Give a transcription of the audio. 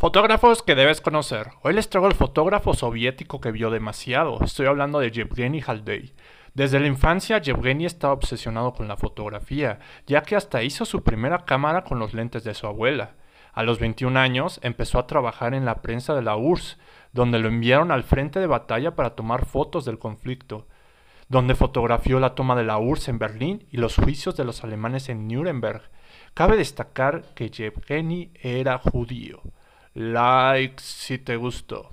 Fotógrafos que debes conocer. Hoy les traigo el fotógrafo soviético que vio demasiado. Estoy hablando de Yevgeny Haldei. Desde la infancia, Yevgeny estaba obsesionado con la fotografía, ya que hasta hizo su primera cámara con los lentes de su abuela. A los 21 años empezó a trabajar en la prensa de la URSS, donde lo enviaron al frente de batalla para tomar fotos del conflicto, donde fotografió la toma de la URSS en Berlín y los juicios de los alemanes en Nuremberg. Cabe destacar que Yevgeny era judío like si te gustó.